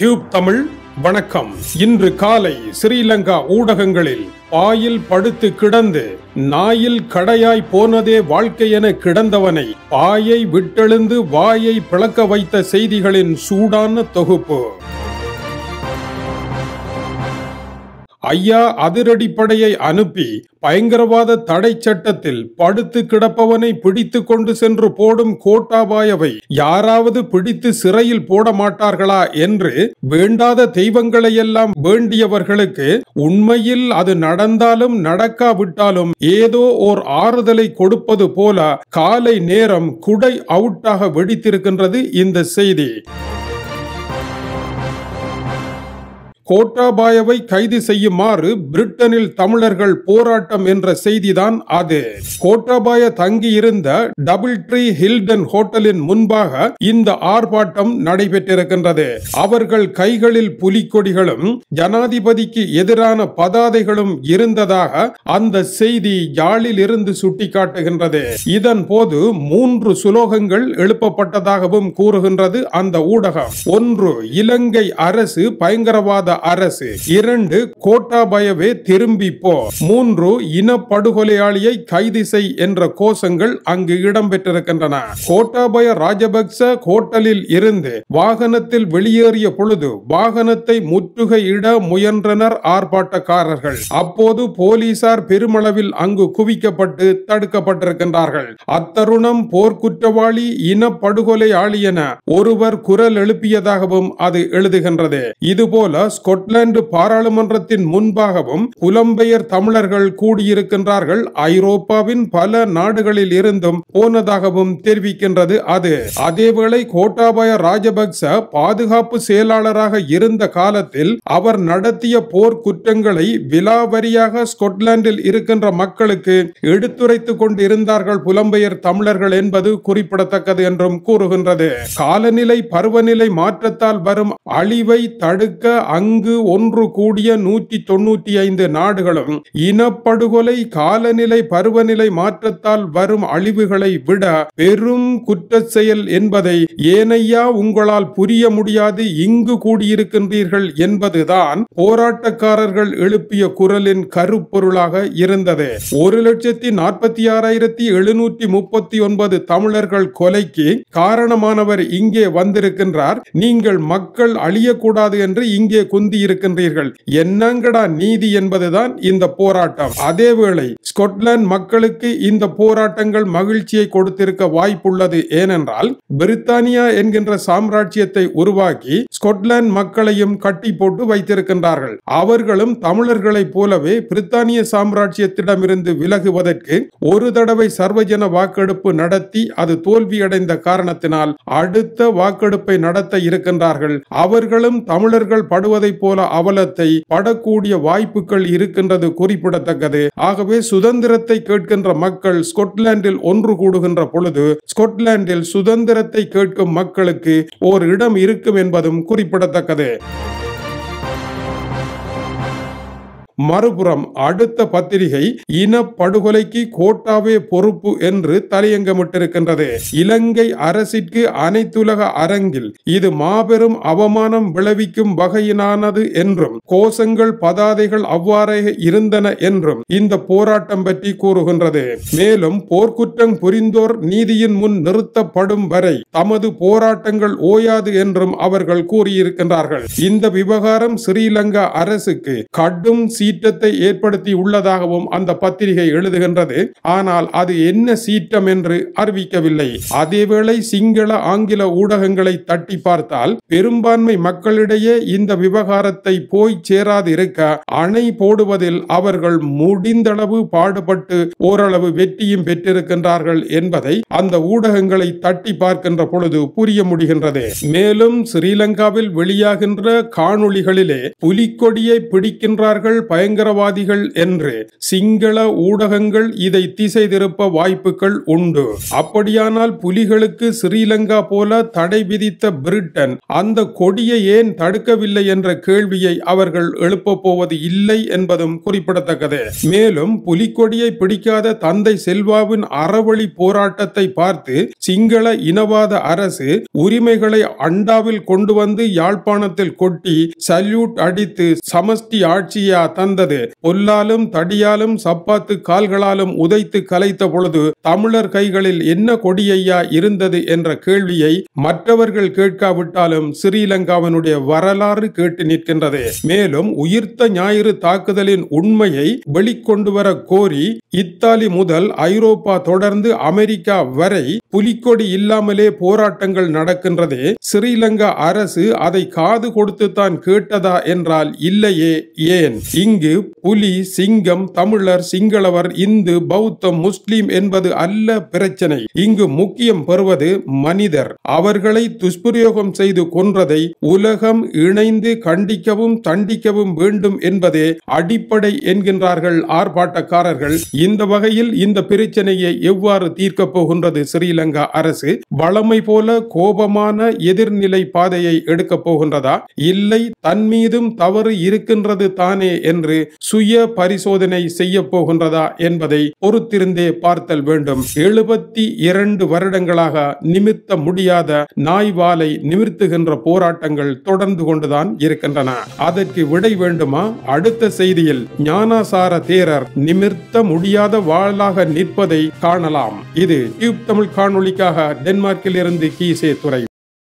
tube Tamil வணக்கம் இன்று காலை ஸ்ரீலங்கா ஊடகங்களில் பாயில் படுத்து கிடந்து நாயில் கடையாய் போனதே வாழ்க்கை என கிடந்தவனை பாயை விட்டெழுந்து வாயை பிளக்க வைத்த செய்திகளின் சூடான தொகுப்பு ஐயா அதிரடிப்படையை அனுப்பி பயங்கரவாத தடை சட்டத்தில் படுத்து கிடப்பவனை பிடித்து கொண்டு சென்று போடும் கோட்டாபாயவை யாராவது பிடித்து சிறையில் போட மாட்டார்களா என்று வேண்டாத தெய்வங்களையெல்லாம் வேண்டியவர்களுக்கு உண்மையில் அது நடந்தாலும் நடக்காவிட்டாலும் ஏதோ ஓர் ஆறுதலை கொடுப்பது போல காலை நேரம் குடை அவுட்டாக வெடித்திருக்கின்றது இந்த செய்தி கோட்டாபாயவை கைது செய்யுமாறு பிரிட்டனில் தமிழர்கள் போராட்டம் என்ற செய்திதான் அது கோட்டாபாய தங்கியிருந்த டபுள் ட்ரீ ஹில்டன் ஹோட்டலின் முன்பாக இந்த ஆர்ப்பாட்டம் நடைபெற்றிருக்கின்றது அவர்கள் கைகளில் புலிக்கொடிகளும் ஜனாதிபதிக்கு எதிரான பதாதைகளும் இருந்ததாக அந்த செய்தி யாழில் இருந்து சுட்டிக்காட்டுகின்றது இதன் போது மூன்று சுலோகங்கள் எழுப்பப்பட்டதாகவும் கூறுகின்றது அந்த ஊடகம் ஒன்று இலங்கை அரசு பயங்கரவாத அரசு இரண்டு கோட்டாபயவே திரும்பி போ மூன்று இன படுகொலையாளியை கைது செய் என்ற கோஷங்கள் அங்கு இடம்பெற்றிருக்கின்றன கோட்டாபய ராஜபக்ச ஹோட்டலில் இருந்து வாகனத்தில் வெளியேறிய பொழுது வாகனத்தை முற்றுகையிட முயன்றனர் ஆர்ப்பாட்டக்காரர்கள் அப்போது போலீசார் பெருமளவில் அங்கு குவிக்கப்பட்டு தடுக்கப்பட்டிருக்கின்றார்கள் அத்தருணம் போர்க்குற்றவாளி இன படுகொலை ஆளியன ஒருவர் குரல் எழுப்பியதாகவும் அது எழுதுகின்றது இதுபோல ஸ்கொட்லாந்து பாராளுமன்றத்தின் முன்பாகவும் புலம்பெயர் தமிழர்கள் கூடியிருக்கின்றார்கள் ஐரோப்பாவின் பல நாடுகளில் இருந்தும் போனதாகவும் தெரிவிக்கின்றது அது அதேவேளை கோட்டாபய ராஜபக்ச பாதுகாப்பு செயலாளராக இருந்த காலத்தில் அவர் நடத்திய போர் குற்றங்களை விலாவரியாக ஸ்கொட்லாந்தில் இருக்கின்ற மக்களுக்கு எடுத்துரைத்துக் கொண்டிருந்தார்கள் புலம்பெயர் தமிழர்கள் என்பது குறிப்பிடத்தக்கது என்றும் கூறுகின்றது காலநிலை பருவநிலை மாற்றத்தால் வரும் அழிவை தடுக்க அங்கு அங்கு ஒன்று கூடிய நூற்றி தொன்னூற்றி ஐந்து நாடுகளும் இனப்படுகொலை காலநிலை பருவநிலை மாற்றத்தால் வரும் அழிவுகளை விட பெரும் குற்ற செயல் என்பதை ஏனையா உங்களால் புரிய முடியாது இங்கு கூடியிருக்கின்றீர்கள் என்பதுதான் போராட்டக்காரர்கள் எழுப்பிய குரலின் கருப்பொருளாக இருந்தது ஒரு லட்சத்தி நாற்பத்தி ஆறாயிரத்தி எழுநூற்றி முப்பத்தி ஒன்பது தமிழர்கள் கொலைக்கு காரணமானவர் இங்கே வந்திருக்கின்றார் நீங்கள் மக்கள் அழியக்கூடாது என்று இங்கே முந்தி இருக்கின்றீர்கள் என்னங்கடா நீதி என்பதுதான் இந்த போராட்டம் அதேவேளை ஸ்கொட்லாந்து மக்களுக்கு இந்த போராட்டங்கள் மகிழ்ச்சியை கொடுத்திருக்க வாய்ப்புள்ளது ஏனென்றால் பிரித்தானியா என்கின்ற சாம்ராஜ்யத்தை உருவாக்கி ஸ்கொட்லாந்து மக்களையும் கட்டி போட்டு வைத்திருக்கின்றார்கள் அவர்களும் தமிழர்களைப் போலவே பிரித்தானிய சாம்ராஜ்யத்திடமிருந்து விலகுவதற்கு ஒரு தடவை சர்வஜன வாக்கெடுப்பு நடத்தி அது தோல்வியடைந்த காரணத்தினால் அடுத்த வாக்கெடுப்பை நடத்த இருக்கின்றார்கள் அவர்களும் தமிழர்கள் படுவதை போல அவலத்தை படக்கூடிய வாய்ப்புகள் இருக்கின்றது குறிப்பிடத்தக்கது ஆகவே சுதந்திரத்தை கேட்கின்ற மக்கள் ஸ்கொட்லாண்டில் ஒன்று கூடுகின்ற பொழுது ஸ்கொட்லாண்டில் சுதந்திரத்தை கேட்கும் மக்களுக்கு ஓர் இடம் இருக்கும் என்பதும் குறிப்பிடத்தக்கது மறுபுறம் அடுத்த பத்திரிகை இனப்படுகொலைக்கு கோட்டாவே பொறுப்பு என்று தலையங்கமிட்டிருக்கின்றது இலங்கை அரசிற்கு அனைத்துலக அரங்கில் இது மாபெரும் அவமானம் விளைவிக்கும் வகையினானது என்றும் கோஷங்கள் பதாதைகள் அவ்வாறே இருந்தன என்றும் இந்த போராட்டம் பற்றி கூறுகின்றது மேலும் போர்க்குற்றம் புரிந்தோர் நீதியின் முன் நிறுத்தப்படும் வரை தமது போராட்டங்கள் ஓயாது என்றும் அவர்கள் கூறியிருக்கின்றார்கள் இந்த விவகாரம் ஸ்ரீலங்கா அரசுக்கு கடும் சீற்றத்தை ஏற்படுத்தி உள்ளதாகவும் அந்த பத்திரிகை எழுதுகின்றது ஆனால் அது என்ன சீற்றம் என்று அறிவிக்கவில்லை அதேவேளை சிங்கள ஆங்கில ஊடகங்களை தட்டி பார்த்தால் பெரும்பான்மை மக்களிடையே இந்த விவகாரத்தை போய் சேராது இருக்க அணை போடுவதில் அவர்கள் முடிந்தளவு பாடுபட்டு ஓரளவு வெற்றியும் பெற்றிருக்கின்றார்கள் என்பதை அந்த ஊடகங்களை தட்டி பார்க்கின்ற பொழுது புரிய முடிகின்றது மேலும் ஸ்ரீலங்காவில் வெளியாகின்ற காணொளிகளிலே புலிக்கொடியை பிடிக்கின்றார்கள் பயங்கரவாதிகள் என்று சிங்கள ஊடகங்கள் இதை திசை திருப்ப வாய்ப்புகள் உண்டு அப்படியானால் புலிகளுக்கு ஸ்ரீலங்கா போல தடை விதித்த பிரிட்டன் அந்த கொடியை ஏன் தடுக்கவில்லை என்ற கேள்வியை அவர்கள் எழுப்ப போவது இல்லை என்பதும் குறிப்பிடத்தக்கது மேலும் புலிக்கொடியை பிடிக்காத தந்தை செல்வாவின் அறவழி போராட்டத்தை பார்த்து சிங்கள இனவாத அரசு உரிமைகளை அண்டாவில் கொண்டு வந்து யாழ்ப்பாணத்தில் கொட்டி சல்யூட் அடித்து சமஷ்டி ஆட்சியா நடந்தது பொல்லாலும் தடியாலும் சப்பாத்து கால்களாலும் உதைத்து கலைத்த பொழுது தமிழர் கைகளில் என்ன கொடியையா இருந்தது என்ற கேள்வியை மற்றவர்கள் கேட்காவிட்டாலும் ஸ்ரீலங்காவினுடைய வரலாறு கேட்டு நிற்கின்றது மேலும் உயிர்த்த ஞாயிறு தாக்குதலின் உண்மையை வெளிக்கொண்டு வர கோரி இத்தாலி முதல் ஐரோப்பா தொடர்ந்து அமெரிக்கா வரை புலிக்கொடி இல்லாமலே போராட்டங்கள் நடக்கின்றது ஸ்ரீலங்கா அரசு அதை காது கொடுத்து தான் கேட்டதா என்றால் இல்லையே ஏன் இங்கு புலி சிங்கம் தமிழர் சிங்களவர் இந்து பௌத்தம் முஸ்லிம் என்பது அல்ல பிரச்சனை இங்கு முக்கியம் பெறுவது மனிதர் அவர்களை துஷ்பிரயோகம் செய்து கொன்றதை உலகம் இணைந்து கண்டிக்கவும் தண்டிக்கவும் வேண்டும் என்பதே அடிப்படை என்கின்றார்கள் ஆர்ப்பாட்டக்காரர்கள் இந்த வகையில் இந்த பிரச்சனையை எவ்வாறு தீர்க்கப் போகின்றது ஸ்ரீலங்கா அரசு வளமை போல கோபமான எதிர்நிலை பாதையை எடுக்கப் போகின்றதா இல்லை தன் மீதும் தவறு இருக்கின்றது தானே என்ற என்று சுய பரிசோதனை செய்ய போகின்றதா என்பதை பொறுத்திருந்தே பார்த்தல் வேண்டும் எழுபத்தி இரண்டு வருடங்களாக நிமித்த முடியாத நாய்வாலை நிமிர்த்துகின்ற போராட்டங்கள் தொடர்ந்து கொண்டுதான் இருக்கின்றன அதற்கு விடை வேண்டுமா அடுத்த செய்தியில் ஞானாசார தேரர் நிமிர்த்த முடியாத வாளாக நிற்பதை காணலாம் இது தமிழ் காணொலிக்காக டென்மார்க்கில் இருந்து கீசே துறை